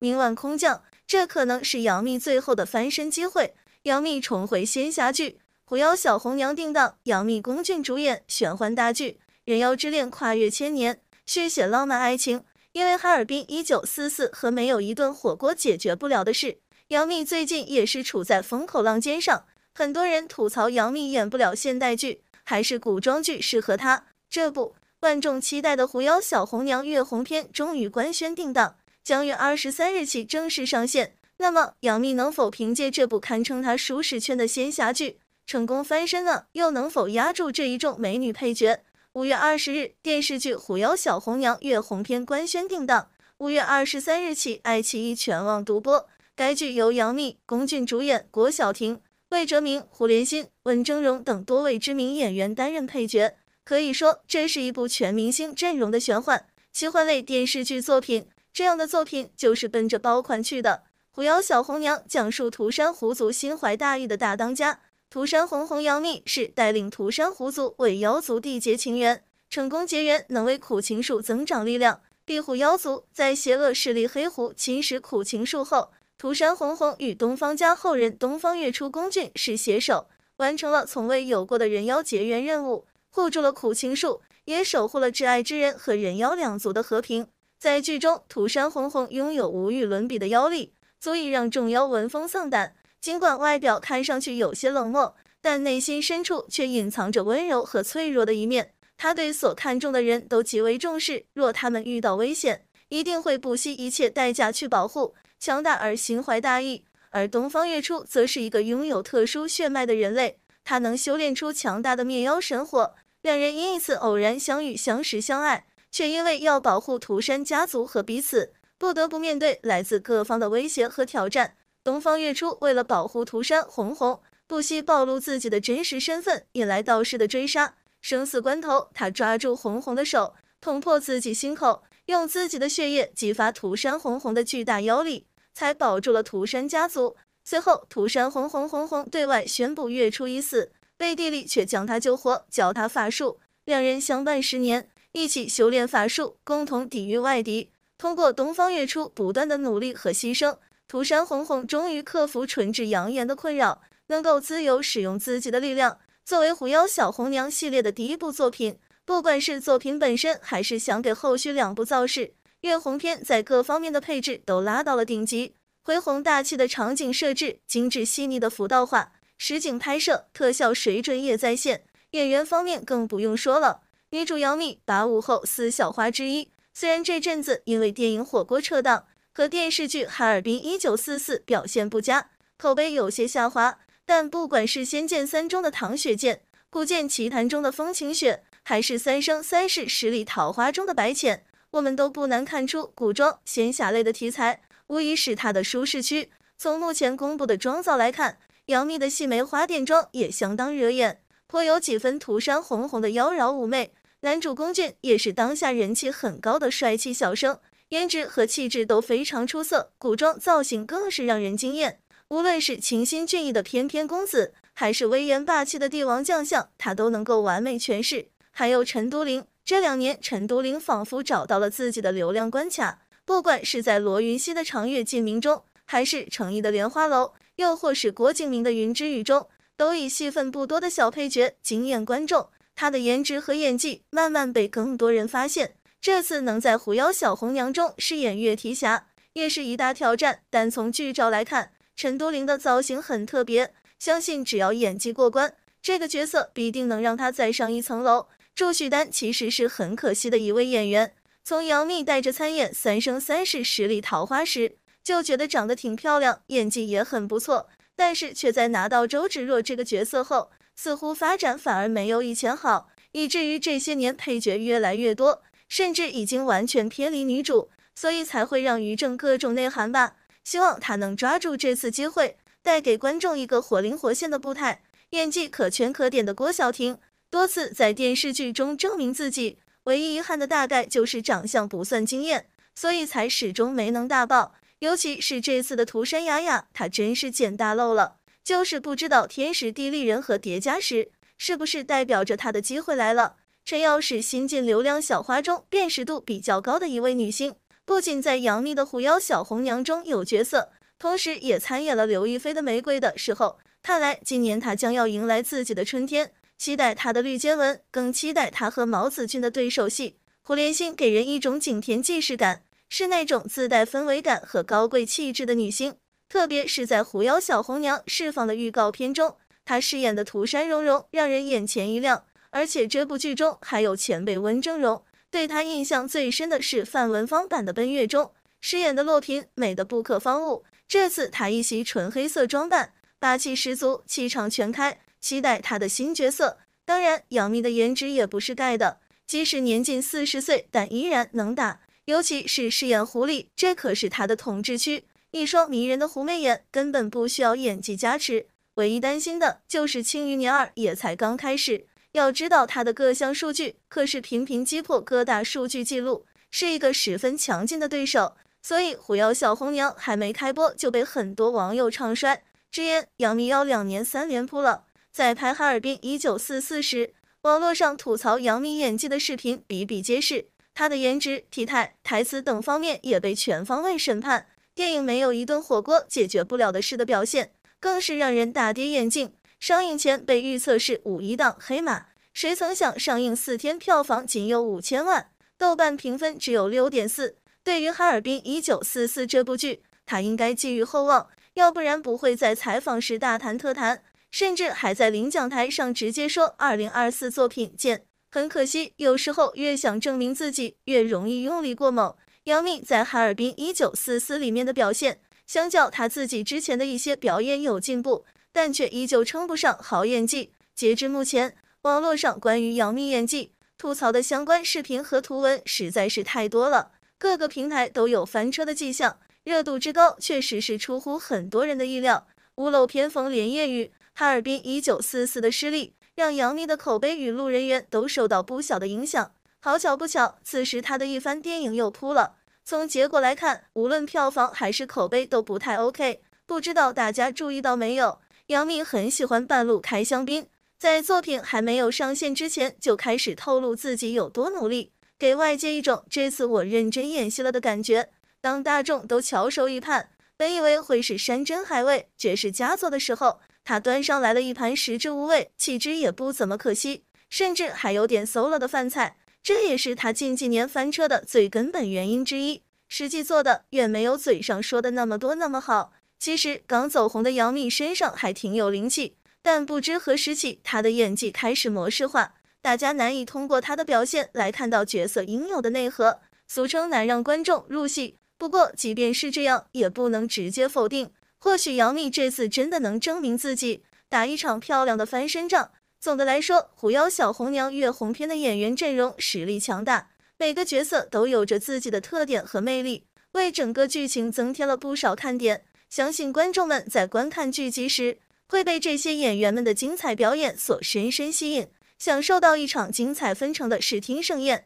明晚空降，这可能是杨幂最后的翻身机会。杨幂重回仙侠剧，《狐妖小红娘》定档，杨幂、龚俊主演玄幻大剧《人妖之恋》，跨越千年，续写浪漫爱情。因为哈尔滨一九四四和没有一顿火锅解决不了的事，杨幂最近也是处在风口浪尖上。很多人吐槽杨幂演不了现代剧，还是古装剧适合她。这不，万众期待的《狐妖小红娘》月红篇终于官宣定档。将于二十三日起正式上线。那么，杨幂能否凭借这部堪称她舒适圈的仙侠剧成功翻身呢？又能否压住这一众美女配角？五月二十日，电视剧《狐妖小红娘·月红篇》官宣定档，五月二十三日起爱奇艺全网独播。该剧由杨幂、龚俊主演，郭晓婷、魏哲鸣、胡连馨、温峥嵘等多位知名演员担任配角。可以说，这是一部全明星阵容的玄幻奇幻类电视剧作品。这样的作品就是奔着包款去的。狐妖小红娘讲述涂山狐族心怀大义的大当家涂山红红，杨幂是带领涂山狐族为妖族缔结情缘，成功结缘能为苦情树增长力量，庇护妖族。在邪恶势力黑狐侵蚀苦情树后，涂山红红与东方家后人东方月初、宫俊是携手完成了从未有过的人妖结缘任务，护住了苦情树，也守护了挚爱之人和人妖两族的和平。在剧中，涂山红红拥有无与伦比的妖力，足以让众妖闻风丧胆。尽管外表看上去有些冷漠，但内心深处却隐藏着温柔和脆弱的一面。他对所看重的人都极为重视，若他们遇到危险，一定会不惜一切代价去保护。强大而心怀大义，而东方月初则是一个拥有特殊血脉的人类，他能修炼出强大的灭妖神火。两人因一次偶然相遇相识相爱。却因为要保护涂山家族和彼此，不得不面对来自各方的威胁和挑战。东方月初为了保护涂山红红，不惜暴露自己的真实身份，引来道士的追杀。生死关头，他抓住红红的手，捅破自己心口，用自己的血液激发涂山红红的巨大妖力，才保住了涂山家族。随后，涂山红红红红对外宣布月初已死，背地里却将他救活，教他法术，两人相伴十年。一起修炼法术，共同抵御外敌。通过东方月初不断的努力和牺牲，涂山红红终于克服唇质阳炎的困扰，能够自由使用自己的力量。作为《狐妖小红娘》系列的第一部作品，不管是作品本身，还是想给后续两部造势，《月红篇》在各方面的配置都拉到了顶级。恢宏大气的场景设置，精致细腻的服道化，实景拍摄，特效水准也在线。演员方面更不用说了。女主杨幂拔武后四小花之一，虽然这阵子因为电影《火锅撤档》和电视剧《哈尔滨一九四四》表现不佳，口碑有些下滑，但不管是《仙剑三》中的唐雪见，《古剑奇谭》中的风晴雪，还是《三生三世十里桃花》中的白浅，我们都不难看出，古装仙侠类的题材无疑是她的舒适区。从目前公布的妆造来看，杨幂的细眉花钿妆也相当惹眼，颇有几分涂山红红的妖娆妩媚。男主龚俊也是当下人气很高的帅气小生，颜值和气质都非常出色，古装造型更是让人惊艳。无论是清新俊逸的翩翩公子，还是威严霸气的帝王将相，他都能够完美诠释。还有陈都灵，这两年陈都灵仿佛找到了自己的流量关卡，不管是在罗云熙的《长月烬明》中，还是程毅的《莲花楼》，又或是郭敬明的《云之羽》中，都以戏份不多的小配角惊艳观众。她的颜值和演技慢慢被更多人发现，这次能在《狐妖小红娘》中饰演月啼暇也是一大挑战。但从剧照来看，陈都灵的造型很特别，相信只要演技过关，这个角色必定能让她再上一层楼。祝绪丹其实是很可惜的一位演员，从杨幂带着参演《三生三世十里桃花》时就觉得长得挺漂亮，演技也很不错，但是却在拿到周芷若这个角色后。似乎发展反而没有以前好，以至于这些年配角越来越多，甚至已经完全偏离女主，所以才会让于正各种内涵吧。希望他能抓住这次机会，带给观众一个活灵活现的步态，演技可圈可点的郭晓婷，多次在电视剧中证明自己。唯一遗憾的大概就是长相不算惊艳，所以才始终没能大爆。尤其是这次的涂山雅雅，她真是捡大漏了。就是不知道天时地利人和叠加时，是不是代表着她的机会来了？陈瑶是新晋流量小花中辨识度比较高的一位女星，不仅在杨幂的《狐妖小红娘》中有角色，同时也参演了刘亦菲的《玫瑰》的时候。看来今年她将要迎来自己的春天，期待她的绿肩纹，更期待她和毛子俊的对手戏。胡连馨给人一种景甜既视感，是那种自带氛围感和高贵气质的女星。特别是在《狐妖小红娘》释放的预告片中，她饰演的涂山容容让人眼前一亮。而且这部剧中还有前辈温峥嵘，对她印象最深的是范文芳版的《奔月》中饰演的洛嫔，美得不可方物。这次她一袭纯黑色装扮，霸气十足，气场全开，期待她的新角色。当然，杨幂的颜值也不是盖的，即使年近四十岁，但依然能打。尤其是饰演狐狸，这可是她的统治区。一双迷人的狐媚眼，根本不需要演技加持。唯一担心的就是《青余年二》也才刚开始。要知道他的各项数据可是频频击破各大数据记录，是一个十分强劲的对手。所以《狐妖小红娘》还没开播就被很多网友唱衰，直言杨幂要两年三连扑了。在拍《哈尔滨一九四四》时，网络上吐槽杨幂演技的视频比比皆是，她的颜值、体态、台词等方面也被全方位审判。电影没有一顿火锅解决不了的事的表现，更是让人大跌眼镜。上映前被预测是五一档黑马，谁曾想上映四天票房仅有五千万，豆瓣评分只有六点四。对于哈尔滨一九四四这部剧，他应该寄予厚望，要不然不会在采访时大谈特谈，甚至还在领奖台上直接说“二零二四作品见”。很可惜，有时候越想证明自己，越容易用力过猛。杨幂在《哈尔滨一九四四》里面的表现，相较她自己之前的一些表演有进步，但却依旧称不上好演技。截至目前，网络上关于杨幂演技吐槽的相关视频和图文实在是太多了，各个平台都有翻车的迹象，热度之高确实是出乎很多人的意料。屋漏偏逢连夜雨，《哈尔滨一九四四》的失利让杨幂的口碑与路人缘都受到不小的影响。好巧不巧，此时她的一番电影又扑了。从结果来看，无论票房还是口碑都不太 OK。不知道大家注意到没有，杨幂很喜欢半路开香槟，在作品还没有上线之前就开始透露自己有多努力，给外界一种这次我认真演戏了的感觉。当大众都翘首以盼，本以为会是山珍海味、绝世佳作的时候，她端上来了一盘食之无味、弃之也不怎么可惜，甚至还有点馊了的饭菜。这也是他近几年翻车的最根本原因之一，实际做的远没有嘴上说的那么多那么好。其实刚走红的杨幂身上还挺有灵气，但不知何时起，她的演技开始模式化，大家难以通过她的表现来看到角色应有的内核，俗称难让观众入戏。不过，即便是这样，也不能直接否定。或许杨幂这次真的能证明自己，打一场漂亮的翻身仗。总的来说，《狐妖小红娘月红篇》的演员阵容实力强大，每个角色都有着自己的特点和魅力，为整个剧情增添了不少看点。相信观众们在观看剧集时会被这些演员们的精彩表演所深深吸引，享受到一场精彩纷呈的视听盛宴。